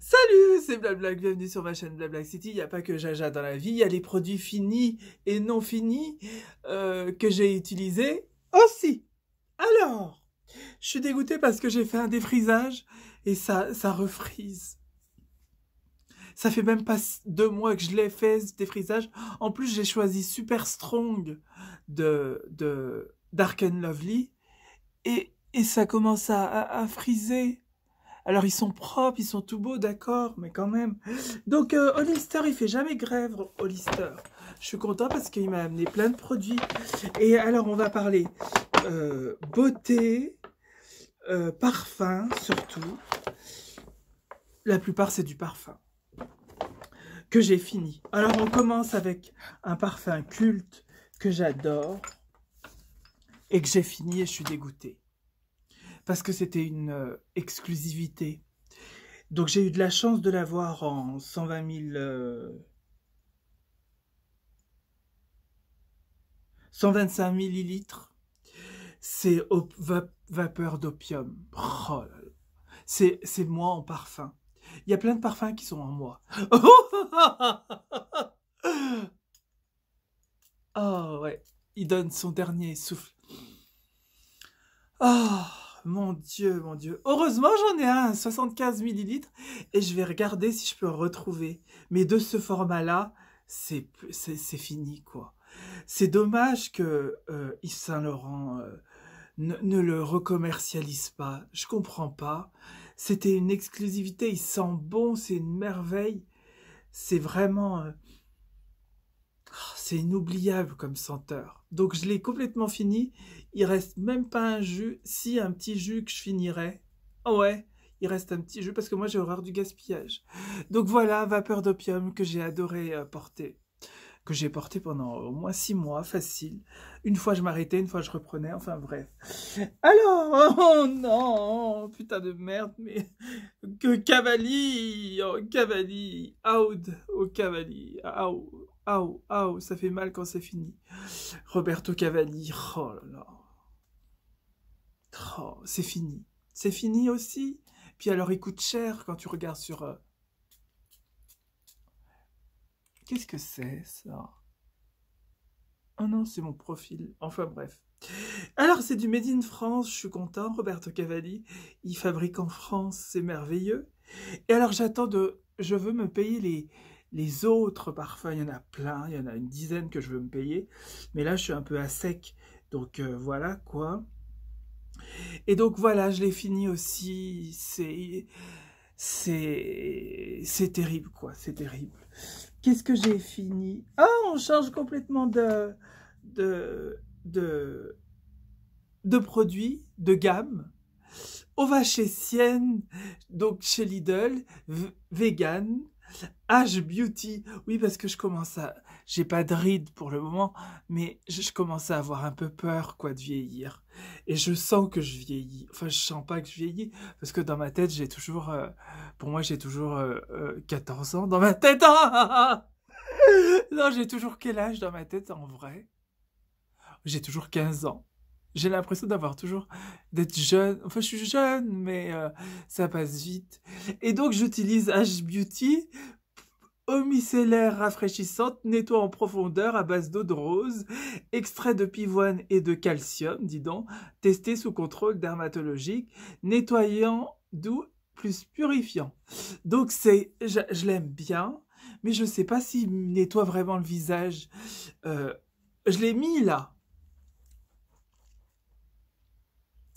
Salut, c'est Blablac, bienvenue sur ma chaîne Blablac City. Il n'y a pas que Jaja dans la vie, il y a les produits finis et non finis euh, que j'ai utilisés aussi. Alors, je suis dégoûtée parce que j'ai fait un défrisage et ça, ça refrise. Ça fait même pas deux mois que je l'ai fait, ce défrisage. En plus, j'ai choisi Super Strong de, de Dark and Lovely et, et ça commence à, à friser. Alors, ils sont propres, ils sont tout beaux, d'accord, mais quand même. Donc, euh, Hollister, il fait jamais grève, Hollister. Je suis content parce qu'il m'a amené plein de produits. Et alors, on va parler euh, beauté, euh, parfum, surtout. La plupart, c'est du parfum que j'ai fini. Alors, on commence avec un parfum culte que j'adore et que j'ai fini et je suis dégoûtée parce que c'était une euh, exclusivité. Donc j'ai eu de la chance de l'avoir en 120 000... 125 millilitres, c'est vapeur d'opium. Oh c'est moi en parfum. Il y a plein de parfums qui sont en moi. oh ouais, il donne son dernier souffle. Oh mon Dieu, mon Dieu. Heureusement, j'en ai un, 75 millilitres, et je vais regarder si je peux retrouver. Mais de ce format-là, c'est fini, quoi. C'est dommage que euh, Yves Saint-Laurent euh, ne, le recommercialise pas. Je comprends pas. C'était une exclusivité. Il sent bon, c'est une merveille. C'est vraiment... Euh, oh, c'est inoubliable comme senteur. Donc je l'ai complètement fini. Il reste même pas un jus. Si un petit jus que je finirais. Ah ouais, il reste un petit jus parce que moi j'ai horreur du gaspillage. Donc voilà, vapeur d'opium que j'ai adoré euh, porter que j'ai porté pendant au moins six mois, facile. Une fois je m'arrêtais, une fois je reprenais, enfin bref. Alors, oh non, putain de merde, mais que cavalier, oh out, oh cavalier, out ah ça fait mal quand c'est fini. Roberto Cavalli, oh là là. Oh, c'est fini. C'est fini aussi. Puis alors, il coûte cher quand tu regardes sur... Euh, Qu'est-ce que c'est, ça Oh non, c'est mon profil. Enfin, bref. Alors, c'est du Made in France, je suis content, Roberto Cavalli. Il fabrique en France, c'est merveilleux. Et alors, j'attends de... Je veux me payer les les autres parfums, il y en a plein, il y en a une dizaine que je veux me payer. Mais là, je suis un peu à sec. Donc euh, voilà quoi. Et donc voilà, je l'ai fini aussi. C'est c'est c'est terrible quoi, c'est terrible. Qu'est-ce que j'ai fini Ah, on change complètement de de de de produit, de gamme. On va chez Sienne, donc chez Lidl, vegan, âge Beauty, oui parce que je commence à, j'ai pas de rides pour le moment, mais je, commence à avoir un peu peur quoi de vieillir. Et je sens que je vieillis. Enfin, je sens pas que je vieillis parce que dans ma tête j'ai toujours, euh, pour moi j'ai toujours 14 euh, euh, ans dans ma tête. non, j'ai toujours quel âge dans ma tête en vrai J'ai toujours 15 ans. J'ai l'impression d'avoir toujours d'être jeune. Enfin, je suis jeune, mais euh, ça passe vite. Et donc, j'utilise H Beauty eau micellaire rafraîchissante, nettoie en profondeur à base d'eau de rose, extrait de pivoine et de calcium, dis donc, testé sous contrôle dermatologique, nettoyant doux plus purifiant. Donc c'est, je, l'aime bien, mais je ne sais pas s'il nettoie vraiment le visage. Euh, je l'ai mis là,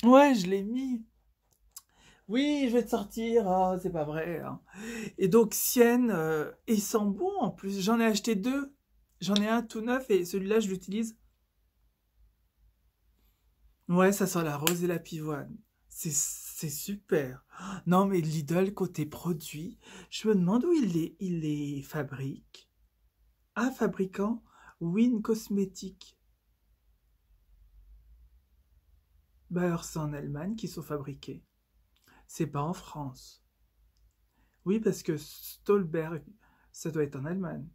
Ouais, je l'ai mis. Oui, je vais te sortir. Oh, c'est pas vrai. Hein. Et donc, Sienne, il sent bon en plus. J'en ai acheté deux. J'en ai un tout neuf et celui-là, je l'utilise. Ouais, ça sent la rose et la pivoine. C'est super. Non, mais Lidl, côté produit, je me demande où il les, il est fabrique. Un ah, fabricant Win Cosmétiques. c'est en Allemagne qui sont fabriqués. C'est pas en France. Oui, parce que Stolberg, ça doit être en Allemagne.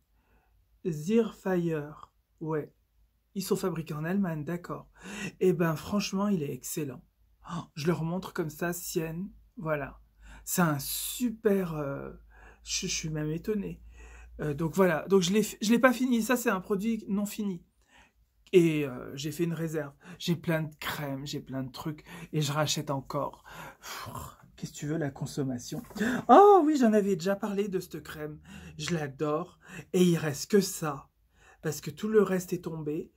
Zirfire ouais. Ils sont fabriqués en Allemagne, d'accord. Eh ben, franchement, il est excellent. Oh, je le montre comme ça, Sienne, voilà. C'est un super... Euh, je, suis même étonné. Euh, donc voilà, donc je ne l'ai pas fini. Ça, c'est un produit non fini. Et euh, j'ai fait une réserve. J'ai plein de crèmes, j'ai plein de trucs. Et je rachète encore. Qu'est-ce que tu veux, la consommation Oh oui, j'en avais déjà parlé de cette crème. Je l'adore. Et il reste que ça. Parce que tout le reste est tombé.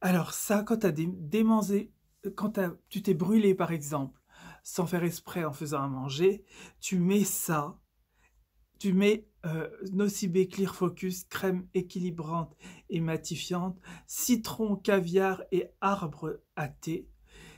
Alors ça, quand tu as démangé, euh, quand tu t'es brûlé par exemple, sans faire exprès en faisant à manger, tu mets ça tu mets euh, Nocibé Clear Focus, crème équilibrante et matifiante, citron, caviar et arbre à thé.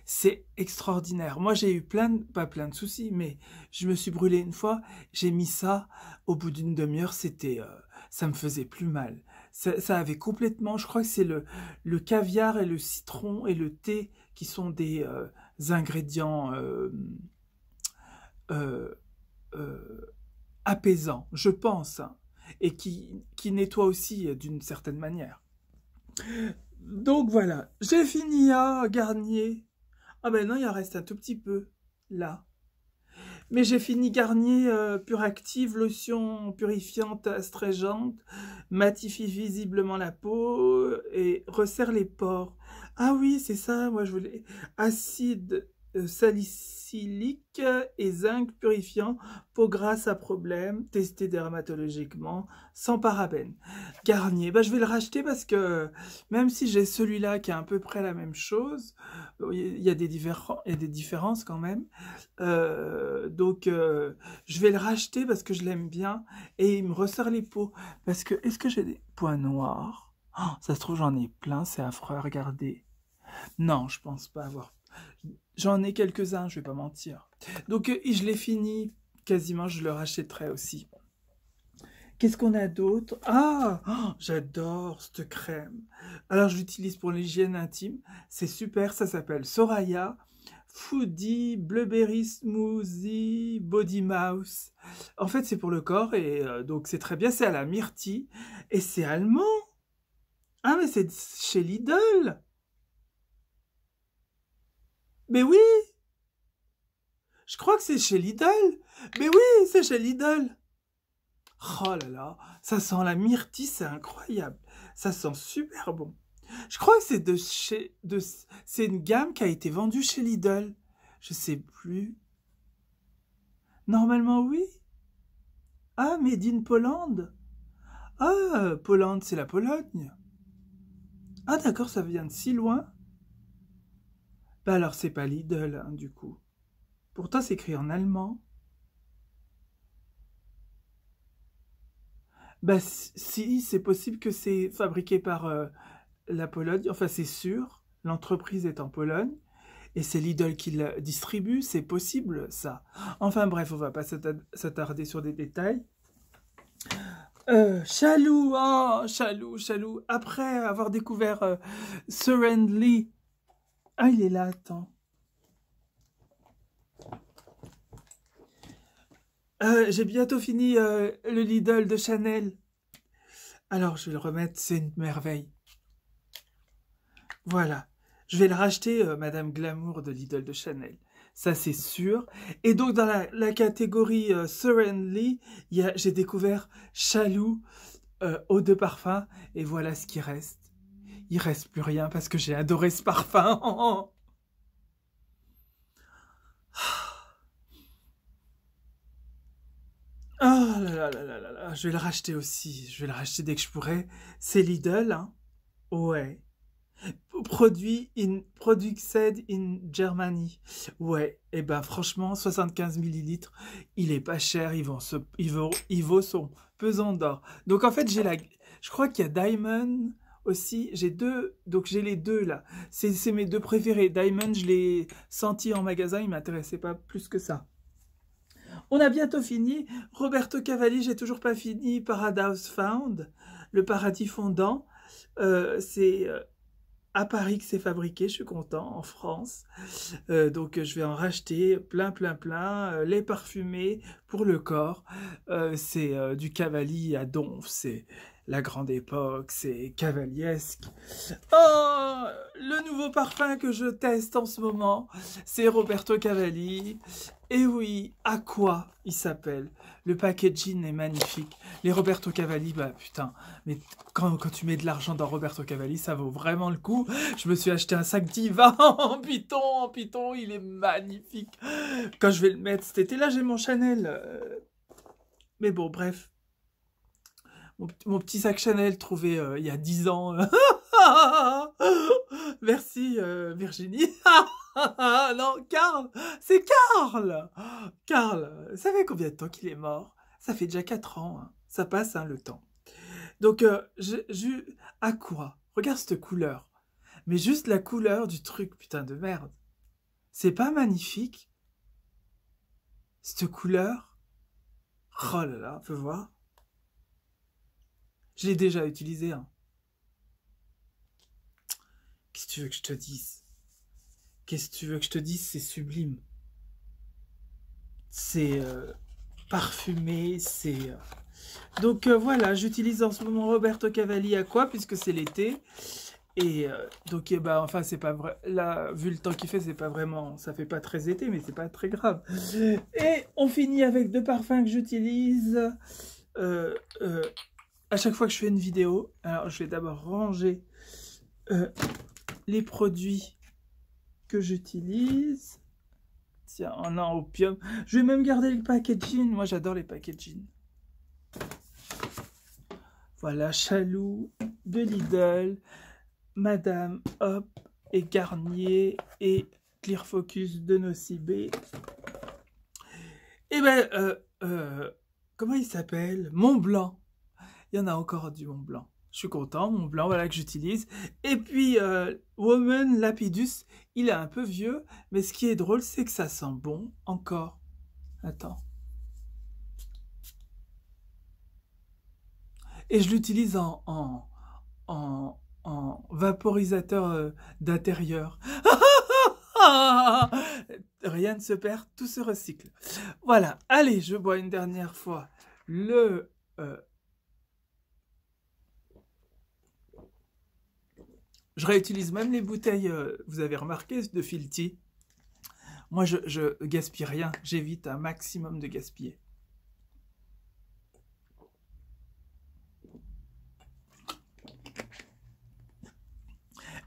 C'est extraordinaire. Moi, j'ai eu plein pas plein de soucis, mais je me suis brûlé une fois. J'ai mis ça. Au bout d'une demi-heure, c'était, euh, ça me faisait plus mal. Ça, avait complètement, je crois que c'est le, le caviar et le citron et le thé qui sont des euh, ingrédients apaisant, je pense, et qui, qui nettoie aussi euh, d'une certaine manière. Donc voilà, j'ai fini à hein, Garnier. Ah ben non, il en reste un tout petit peu, là. Mais j'ai fini Garnier euh, Pure Active, lotion purifiante, astringente, matifie visiblement la peau euh, et resserre les pores. Ah oui, c'est ça, moi je voulais. Acide euh, salicylique et zinc purifiant, peau grasse à problème, testé dermatologiquement, sans parabène. Garnier, bah, je vais le racheter parce que même si j'ai celui-là qui est à peu près la même chose, il y a des, des différences quand même. Euh, donc euh, je vais le racheter parce que je l'aime bien et il me resserre les peaux. Parce que est-ce que j'ai des points noirs oh, Ça se trouve j'en ai plein, c'est affreux à regarder. Non, je pense pas avoir J'en ai quelques-uns, je vais pas mentir. Donc euh, je l'ai fini quasiment je le rachèterai aussi. Qu'est-ce qu'on a d'autre Ah, oh, j'adore cette crème. Alors je l'utilise pour l'hygiène intime. C'est super, ça s'appelle Soraya. Foodie, Blueberry Smoothie, Body Mouse. En fait, c'est pour le corps et euh, donc c'est très bien. C'est à la myrtille et c'est allemand. Ah, mais c'est chez Lidl. Mais oui Je crois que c'est chez Lidl. Mais oui, c'est chez Lidl. Oh là là, ça sent la myrtille, c'est incroyable. Ça sent super bon. Je crois que c'est de chez de c'est une gamme qui a été vendue chez Lidl. Je sais plus. Normalement oui. Ah, médine d'une Pologne. Ah, Pologne, c'est la Pologne. Ah d'accord, ça vient de si loin. Bah alors c'est pas Lidl, hein, du coup. Pourtant c'est écrit en allemand. Bah si, c'est possible que c'est fabriqué par euh, la Pologne, enfin c'est sûr, l'entreprise est en Pologne, et c'est Lidl qui la distribue, c'est possible ça. Enfin bref, on va pas s'attarder sur des détails. Euh, Chalou, oh, Chalou, Chalou, après avoir découvert euh, ah, il est là, attends. Euh, j'ai bientôt fini euh, le Lidl de Chanel. Alors, je vais le remettre, c'est une merveille. Voilà. Je vais le racheter, euh, Madame Glamour de Lidl de Chanel. Ça, c'est sûr. Et donc, dans la, catégorie Serenely, J'ai découvert Chaloux, eau de parfum. Et voilà ce qui reste il reste plus rien parce que j'ai adoré ce parfum. Oh là là là là je vais le racheter aussi, je vais le racheter dès que je pourrai. C'est Lidl, hein Ouais. Produit in, in Germany. Ouais, et eh ben franchement, 75 millilitres, il est pas cher, il vaut, son pesant d'or. Donc en fait, j'ai la, je crois qu'il y a Diamond, aussi, j'ai deux, donc j'ai les deux là. C'est mes deux préférés. Diamond, je l'ai senti en magasin, il m'intéressait pas plus que ça. On a bientôt fini. Roberto Cavalli, j'ai toujours pas fini. Paradise Found, le paradis fondant. Euh, c'est euh, à Paris que c'est fabriqué, je suis content, en France. Euh, donc je vais en racheter plein, plein, plein. les parfumés pour le corps. c'est du Cavalli à Donf, c'est la grande époque, c'est cavaliesque. Oh, le nouveau parfum que je teste en ce moment, c'est Roberto Cavalli. Et oui, à quoi il s'appelle Le packaging est magnifique. Les Roberto Cavalli, bah putain, mais quand, quand tu mets de l'argent dans Roberto Cavalli, ça vaut vraiment le coup. Je me suis acheté un sac divin en python, en python, il est magnifique. Quand je vais le mettre cet été, là j'ai mon Chanel. Euh, mais bon, bref, mon, petit sac Chanel trouvé euh, il y a dix ans. Merci euh, Virginie. non, Carl. c'est Carl. Carl, euh, ça fait combien de temps qu'il est mort Ça fait déjà 4 ans. Hein. Ça passe hein, le temps. Donc, je, à quoi Regarde cette couleur. Mais juste la couleur du truc, putain de merde. C'est pas magnifique Cette couleur Oh là là, on peut voir je l'ai déjà utilisé. Hein. Qu'est-ce que tu veux que je te dise Qu'est-ce que tu veux que je te dise C'est sublime. C'est euh, parfumé, c'est... Euh. Donc euh, voilà, j'utilise en ce moment Roberto Cavalli à quoi Puisque c'est l'été. Et donc, eh ben, enfin, c'est pas vrai. Là, vu le temps qu'il fait, c'est pas vraiment. Ça fait pas très été, mais c'est pas très grave. Et on finit avec deux parfums que j'utilise. euh, à chaque fois que je fais une vidéo, alors je vais d'abord ranger euh, les produits que j'utilise. Tiens, a oh un opium. Je vais même garder les packaging. Moi, j'adore les packaging. Voilà, Chaloux, de Lidl, Madame Hop et Garnier et Clear Focus de Nocibé. Et eh ben, euh, euh, comment il s'appelle Mont Blanc il y en a encore du Mont Blanc. Je suis content, Mont Blanc, voilà que j'utilise. Et puis, euh, Woman Lapidus, il est un peu vieux, mais ce qui est drôle, c'est que ça sent bon encore. Attends. Et je l'utilise en, en, vaporisateur euh, d'intérieur. Rien ne se perd, tout se recycle. Voilà, allez, je bois une dernière fois le euh, Je réutilise même les bouteilles, euh, vous avez remarqué, de Filty. Moi, je, ne gaspille rien. J'évite un maximum de gaspiller.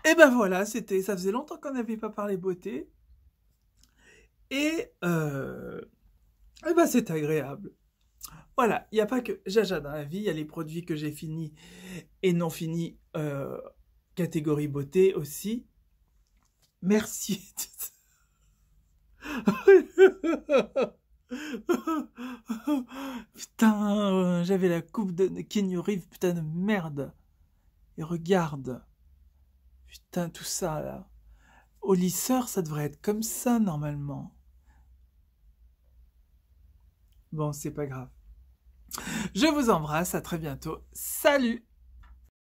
Et eh ben voilà, c'était. Ça faisait longtemps qu'on n'avait pas parlé beauté. Et, euh, eh ben c'est agréable. Voilà, il n'y a pas que Jaja dans la vie, il y a les produits que j'ai finis et non finis euh, catégorie beauté aussi. Merci. putain, euh, j'avais la coupe de Kenny putain de merde. Et regarde. Putain, tout ça là. Au lisseur, ça devrait être comme ça normalement. Bon, c'est pas grave. Je vous embrasse, à très bientôt. Salut